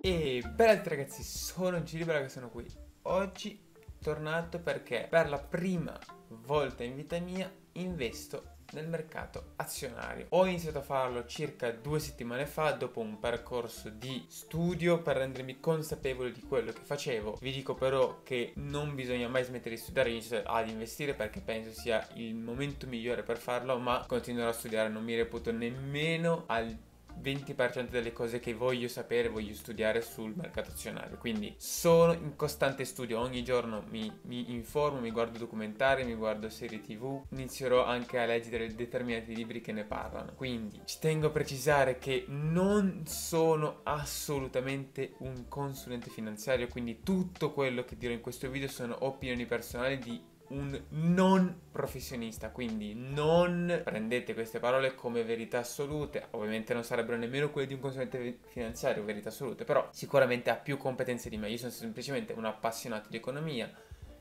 E bella ragazzi, sono Cilibera che sono qui. Oggi tornato perché per la prima volta in vita mia investo nel mercato azionario. Ho iniziato a farlo circa due settimane fa dopo un percorso di studio per rendermi consapevole di quello che facevo. Vi dico però che non bisogna mai smettere di studiare, inizio ad investire perché penso sia il momento migliore per farlo, ma continuerò a studiare, non mi reputo nemmeno al 20% delle cose che voglio sapere, voglio studiare sul mercato azionario. Quindi sono in costante studio, ogni giorno mi, mi informo, mi guardo documentari, mi guardo serie tv, inizierò anche a leggere determinati libri che ne parlano. Quindi ci tengo a precisare che non sono assolutamente un consulente finanziario, quindi tutto quello che dirò in questo video sono opinioni personali di un non professionista, quindi non prendete queste parole come verità assolute, ovviamente non sarebbero nemmeno quelle di un consulente finanziario verità assolute, però sicuramente ha più competenze di me, io sono semplicemente un appassionato di economia,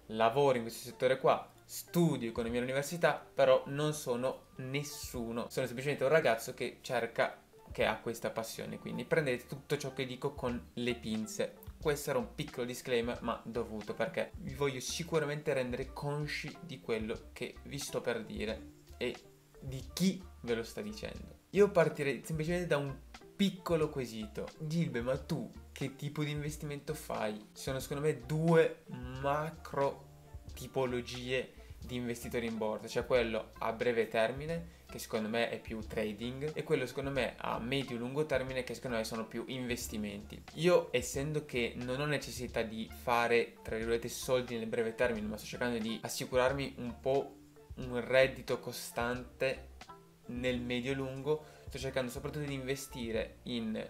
lavoro in questo settore qua, studio economia all'università, però non sono nessuno, sono semplicemente un ragazzo che cerca, che ha questa passione, quindi prendete tutto ciò che dico con le pinze questo era un piccolo disclaimer ma dovuto perché vi voglio sicuramente rendere consci di quello che vi sto per dire e di chi ve lo sta dicendo. Io partirei semplicemente da un piccolo quesito. Gilbe, ma tu che tipo di investimento fai? Ci sono secondo me due macro tipologie di investitori in borsa, cioè quello a breve termine che secondo me è più trading e quello secondo me a medio-lungo e termine che secondo me sono più investimenti. Io essendo che non ho necessità di fare tra virgolette soldi nel breve termine ma sto cercando di assicurarmi un po' un reddito costante nel medio-lungo e sto cercando soprattutto di investire in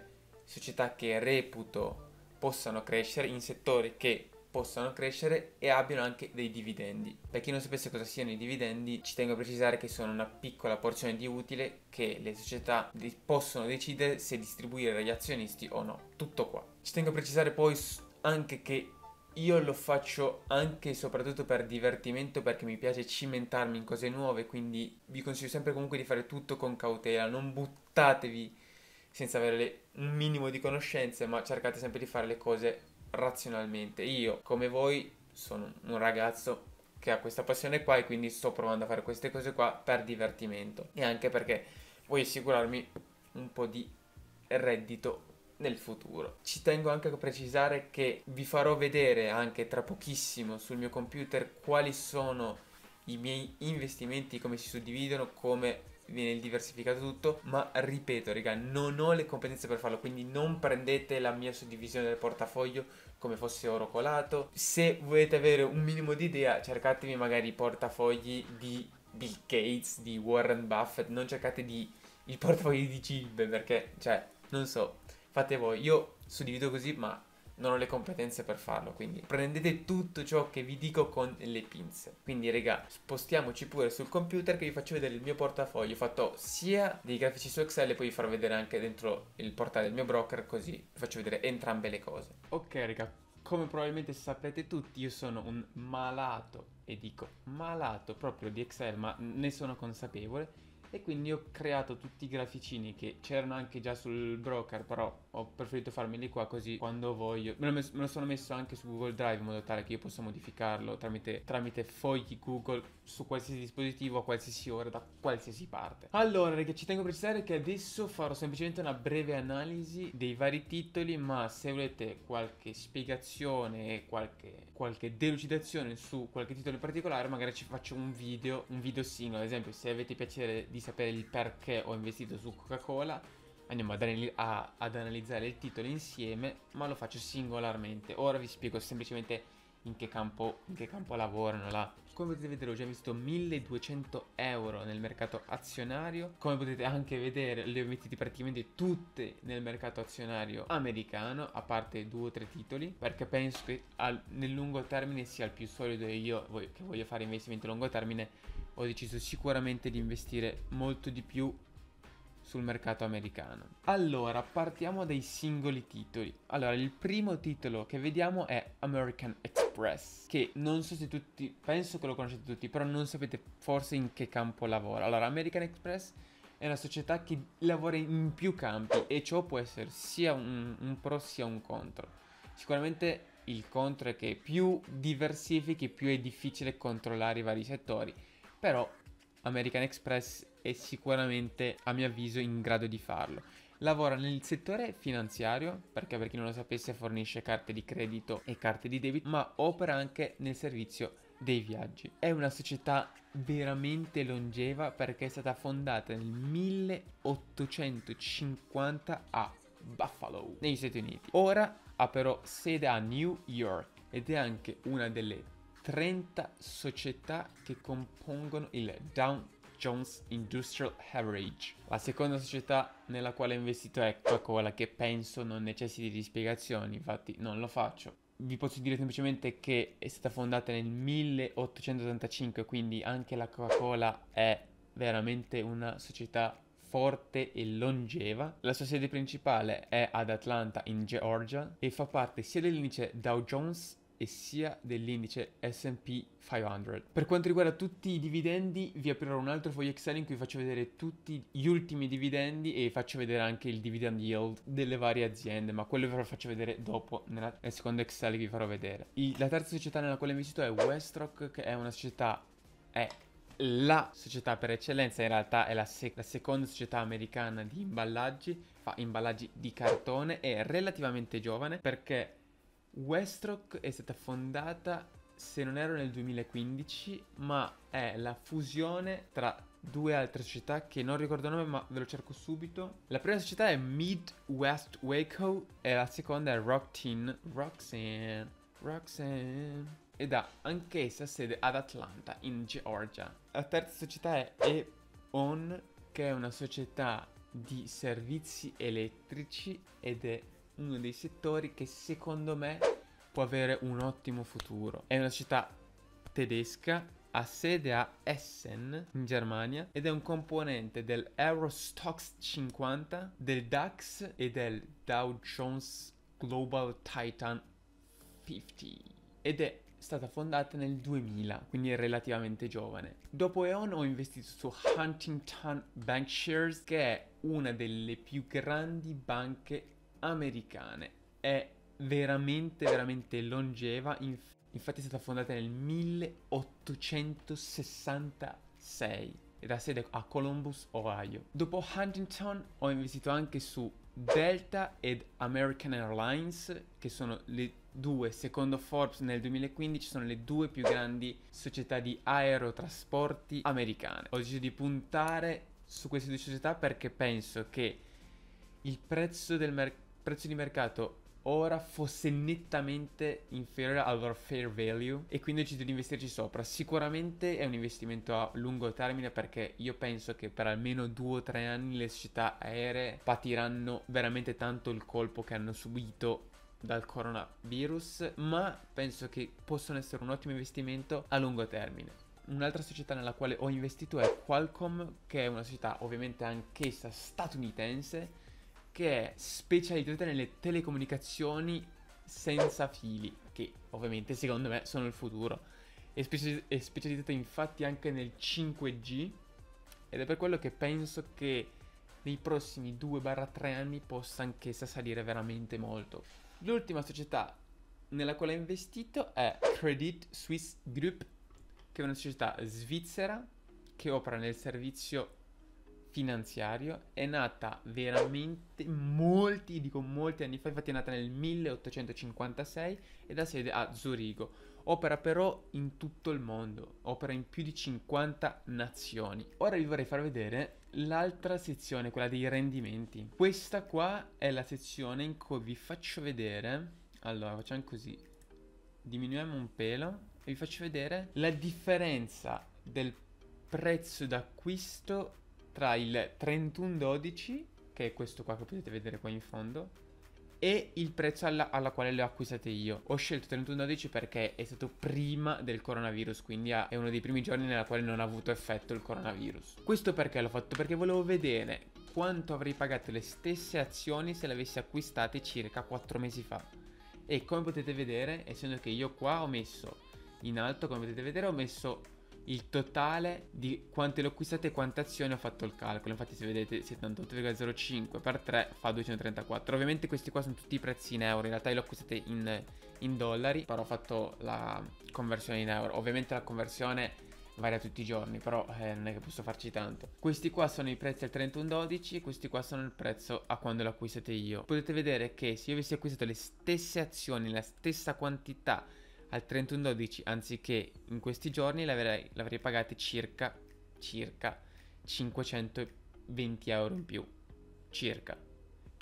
società che reputo possano crescere in settori che possano crescere e abbiano anche dei dividendi. Per chi non sapesse cosa siano i dividendi, ci tengo a precisare che sono una piccola porzione di utile che le società possono decidere se distribuire agli azionisti o no. Tutto qua. Ci tengo a precisare poi anche che io lo faccio anche e soprattutto per divertimento perché mi piace cimentarmi in cose nuove, quindi vi consiglio sempre comunque di fare tutto con cautela, non buttatevi senza avere un minimo di conoscenze, ma cercate sempre di fare le cose razionalmente. Io, come voi, sono un ragazzo che ha questa passione qua e quindi sto provando a fare queste cose qua per divertimento e anche perché voglio assicurarmi un po' di reddito nel futuro. Ci tengo anche a precisare che vi farò vedere anche tra pochissimo sul mio computer quali sono i miei investimenti, come si suddividono, come viene diversificato tutto, ma ripeto, raga, non ho le competenze per farlo, quindi non prendete la mia suddivisione del portafoglio come fosse oro colato. Se volete avere un minimo di idea, cercatemi magari i portafogli di Bill Gates, di Warren Buffett, non cercate di il portafoglio di Cilbe perché, cioè, non so, fate voi. Io suddivido così, ma non ho le competenze per farlo, quindi prendete tutto ciò che vi dico con le pinze. Quindi raga, spostiamoci pure sul computer che vi faccio vedere il mio portafoglio, ho fatto sia dei grafici su Excel e poi vi farò vedere anche dentro il portale del mio broker, così vi faccio vedere entrambe le cose. Ok raga, come probabilmente saprete tutti, io sono un malato, e dico malato proprio di Excel, ma ne sono consapevole e quindi ho creato tutti i graficini che c'erano anche già sul broker però ho preferito farmeli qua così quando voglio me lo, me lo sono messo anche su Google Drive in modo tale che io possa modificarlo tramite, tramite fogli Google su qualsiasi dispositivo a qualsiasi ora da qualsiasi parte allora ragazzi ci tengo a precisare che adesso farò semplicemente una breve analisi dei vari titoli ma se volete qualche spiegazione e qualche, qualche delucidazione su qualche titolo in particolare magari ci faccio un video un video singolo ad esempio se avete piacere di sapere il perché ho investito su Coca-Cola, andiamo ad, anal- a- ad analizzare il titolo insieme, ma lo faccio singolarmente. Ora vi spiego semplicemente in che campo, in che campo lavorano là. Come potete vedere ho già visto 1200 euro nel mercato azionario, come potete anche vedere le ho investite praticamente tutte nel mercato azionario americano, a parte due o tre titoli, perché penso che al, nel lungo termine sia il più solido e io che voglio fare investimenti a lungo termine ho deciso sicuramente di investire molto di più sul mercato americano. Allora, partiamo dai singoli titoli. Allora, il primo titolo che vediamo è American Express, che non so se tutti, penso che lo conoscete tutti, però non sapete forse in che campo lavora. Allora, American Express è una società che lavora in più campi e ciò può essere sia un, un pro sia un contro. Sicuramente il contro è che più diversifichi, più è difficile controllare i vari settori però American Express è sicuramente, a mio avviso, in grado di farlo. Lavora nel settore finanziario, perché per chi non lo sapesse fornisce carte di credito e carte di debito, ma opera anche nel servizio dei viaggi. È una società veramente longeva perché è stata fondata nel 1850 a Buffalo, negli Stati Uniti. Ora ha però sede a New York ed è anche una delle 30 società che compongono il Dow Jones Industrial Average. La seconda società nella quale ho investito è Coca-Cola, che penso non necessiti di spiegazioni, infatti non lo faccio. Vi posso dire semplicemente che è stata fondata nel 1885, quindi anche la Coca-Cola è veramente una società forte e longeva. La sua sede principale è ad Atlanta in Georgia e fa parte sia dell'indice Dow Jones e sia dell'indice S&P 500. Per quanto riguarda tutti i dividendi, vi aprirò un altro foglio Excel in cui faccio vedere tutti gli ultimi dividendi e faccio vedere anche il dividend yield delle varie aziende, ma quello ve lo faccio vedere dopo nella, nel secondo Excel che vi farò vedere. I, la terza società nella quale ho investito è Westrock, che è una società è la società per eccellenza, in realtà è la, sec- la, seconda società americana di imballaggi, fa imballaggi di cartone, è relativamente giovane perché Westrock è stata fondata, se non erro, nel 2015, ma è la fusione tra due altre società che non ricordo il nome ma ve lo cerco subito. La prima società è Midwest Waco e la seconda è Rock Teen Roxanne. Roxanne. Ed ha anch'essa sede ad Atlanta, in Georgia. La terza società è E.ON, che è una società di servizi elettrici ed è uno dei settori che secondo me può avere un ottimo futuro. È una città tedesca, ha sede a Essen in Germania ed è un componente del Eurostox 50, del DAX e del Dow Jones Global Titan 50 ed è stata fondata nel 2000, quindi è relativamente giovane. Dopo E.ON ho investito su Huntington Bankshares, che è una delle più grandi banche americane. È veramente, veramente longeva. Inf- infatti è stata fondata nel 1866 ed ha sede a Columbus, Ohio. Dopo Huntington ho investito anche su Delta ed American Airlines, che sono le due, secondo Forbes nel 2015, sono le due più grandi società di aerotrasporti americane. Ho deciso di puntare su queste due società perché penso che il prezzo del mercato prezzo di mercato ora fosse nettamente inferiore al loro fair value e quindi ho deciso di investirci sopra. Sicuramente è un investimento a lungo termine perché io penso che per almeno due o tre anni le società aeree patiranno veramente tanto il colpo che hanno subito dal coronavirus, ma penso che possono essere un ottimo investimento a lungo termine. Un'altra società nella quale ho investito è Qualcomm, che è una società ovviamente anch'essa statunitense che è specializzata nelle telecomunicazioni senza fili, che ovviamente secondo me sono il futuro. È, speci- è specializzata infatti anche nel 5G ed è per quello che penso che nei prossimi 2-3 anni possa anch'essa salire veramente molto. L'ultima società nella quale ho investito è Credit Suisse Group, che è una società svizzera che opera nel servizio finanziario è nata veramente molti, dico molti anni fa, infatti è nata nel 1856 ed ha sede a Zurigo. Opera però in tutto il mondo, opera in più di 50 nazioni. Ora vi vorrei far vedere l'altra sezione, quella dei rendimenti. Questa qua è la sezione in cui vi faccio vedere, allora facciamo così, diminuiamo un pelo e vi faccio vedere la differenza del prezzo d'acquisto tra il 3112, che è questo qua che potete vedere qua in fondo, e il prezzo alla, alla quale le ho acquistate io. Ho scelto 3112 perché è stato prima del coronavirus, quindi è uno dei primi giorni nella quale non ha avuto effetto il coronavirus. Questo perché l'ho fatto? Perché volevo vedere quanto avrei pagato le stesse azioni se le avessi acquistate circa 4 mesi fa. E come potete vedere, essendo che io qua ho messo in alto, come potete vedere, ho messo il totale di quante le ho acquistate e quante azioni ho fatto il calcolo. Infatti, se vedete 78,05 per 3 fa 234. Ovviamente questi qua sono tutti i prezzi in euro. In realtà io le ho acquistate in, in dollari, però ho fatto la conversione in euro. Ovviamente la conversione varia tutti i giorni, però eh, non è che posso farci tanto. Questi qua sono i prezzi al 31.12 e questi qua sono il prezzo a quando l'ho acquistate io. Potete vedere che se io avessi acquistato le stesse azioni, la stessa quantità al 31-12, anziché in questi giorni l'avrei, l'avrei pagati circa, circa 520 euro in più. Circa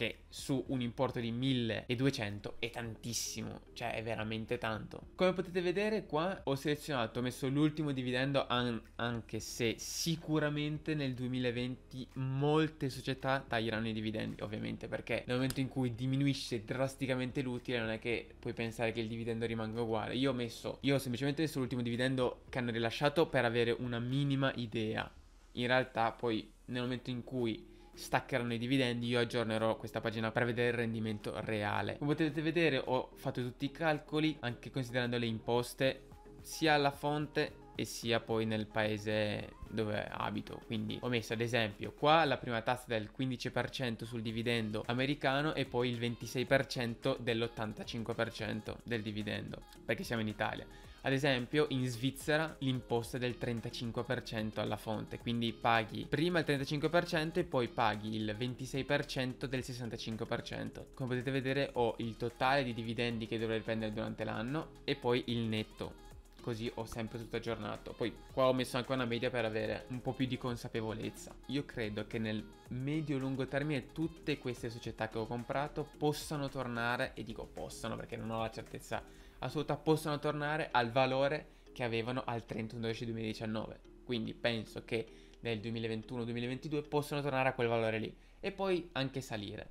che su un importo di 1200 è tantissimo, cioè è veramente tanto. Come potete vedere qua ho selezionato, ho messo l'ultimo dividendo an anche se sicuramente nel 2020 molte società taglieranno i dividendi, ovviamente perché nel momento in cui diminuisce drasticamente l'utile non è che puoi pensare che il dividendo rimanga uguale. Io ho messo, io ho semplicemente messo l'ultimo dividendo che hanno rilasciato per avere una minima idea. In realtà poi nel momento in cui staccheranno i dividendi, io aggiornerò questa pagina per vedere il rendimento reale. Come potete vedere ho fatto tutti i calcoli, anche considerando le imposte, sia alla fonte e sia poi nel paese dove abito. Quindi ho messo ad esempio qua la prima tassa del 15% sul dividendo americano e poi il 26% dell'85% del dividendo, perché siamo in Italia. Ad esempio in Svizzera l'imposta è del 35% alla fonte, quindi paghi prima il 35% e poi paghi il 26% del 65%. Come potete vedere ho il totale di dividendi che dovrei prendere durante l'anno e poi il netto così ho sempre tutto aggiornato. Poi qua ho messo anche una media per avere un po' più di consapevolezza. Io credo che nel medio-lungo termine tutte queste società che ho comprato possano tornare, e dico possano perché non ho la certezza a possano tornare al valore che avevano al 31-12-2019. Quindi penso che nel 2021-2022 possano tornare a quel valore lì e poi anche salire.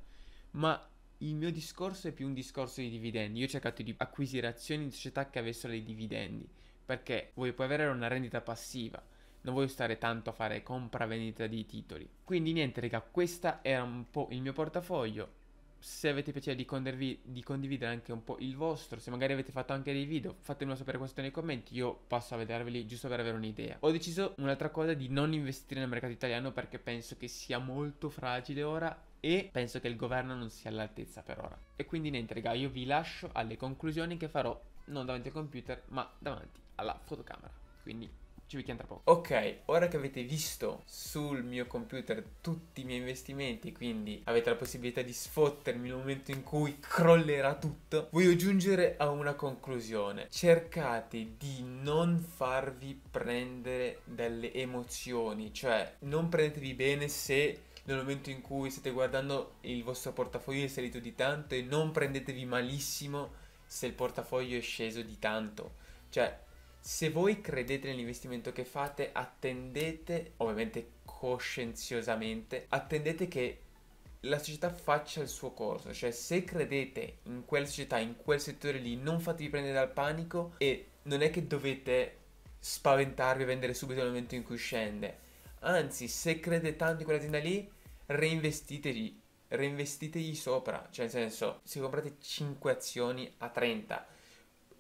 Ma il mio discorso è più un discorso di dividendi. Io ho cercato di acquisire azioni di società che avessero dei dividendi, perché voi puoi avere una rendita passiva, non voglio stare tanto a fare compravendita di titoli. Quindi niente, raga, questo era un po' il mio portafoglio se avete piacere di, condervi, di, condividere anche un po' il vostro, se magari avete fatto anche dei video, fatemelo sapere questo nei commenti, io passo a vederveli giusto per avere un'idea. Ho deciso un'altra cosa di non investire nel mercato italiano perché penso che sia molto fragile ora e penso che il governo non sia all'altezza per ora. E quindi niente raga, io vi lascio alle conclusioni che farò non davanti al computer ma davanti alla fotocamera. Quindi ci vediamo tra poco. Ok, ora che avete visto sul mio computer tutti i miei investimenti, quindi avete la possibilità di sfottermi nel momento in cui crollerà tutto, voglio giungere a una conclusione. Cercate di non farvi prendere dalle emozioni, cioè non prendetevi bene se nel momento in cui state guardando il vostro portafoglio è salito di tanto e non prendetevi malissimo se il portafoglio è sceso di tanto. Cioè, se voi credete nell'investimento che fate, attendete, ovviamente coscienziosamente, attendete che la società faccia il suo corso, cioè se credete in quella società, in quel settore lì, non fatevi prendere dal panico e non è che dovete spaventarvi e vendere subito nel momento in cui scende. Anzi, se credete tanto in quell'azienda lì, reinvestitegli, reinvestitegli sopra, cioè nel senso, se comprate 5 azioni a 30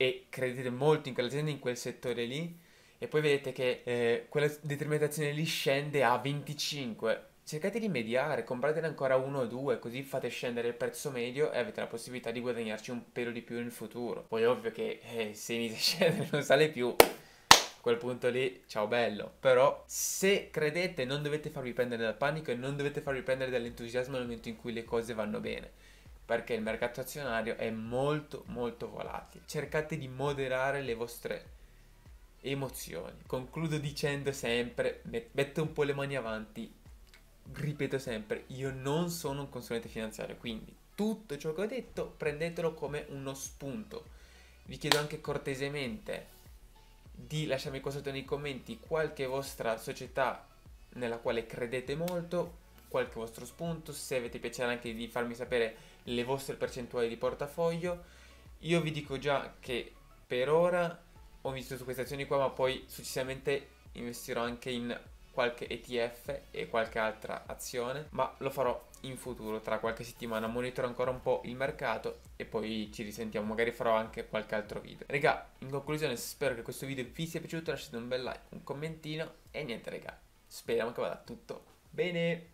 e credete molto in quell'azienda, in quel settore lì, e poi vedete che eh, quella determinazione lì scende a 25. Cercate di mediare, compratene ancora uno o due, così fate scendere il prezzo medio e avete la possibilità di guadagnarci un pelo di più in futuro. Poi è ovvio che eh, se inizia a scendere non sale più, a quel punto lì, ciao bello. Però se credete non dovete farvi prendere dal panico e non dovete farvi prendere dall'entusiasmo nel momento in cui le cose vanno bene perché il mercato azionario è molto molto volatile. Cercate di moderare le vostre emozioni. Concludo dicendo sempre, metto un po' le mani avanti, ripeto sempre, io non sono un consulente finanziario, quindi tutto ciò che ho detto prendetelo come uno spunto. Vi chiedo anche cortesemente di lasciarmi qua sotto nei commenti qualche vostra società nella quale credete molto, qualche vostro spunto, se avete piacere anche di farmi sapere le vostre percentuali di portafoglio. Io vi dico già che per ora ho investito su queste azioni qua, ma poi successivamente investirò anche in qualche ETF e qualche altra azione, ma lo farò in futuro, tra qualche settimana monitoro ancora un po' il mercato e poi ci risentiamo, magari farò anche qualche altro video. Raga, in conclusione spero che questo video vi sia piaciuto, lasciate un bel like, un commentino e niente raga, speriamo che vada tutto bene.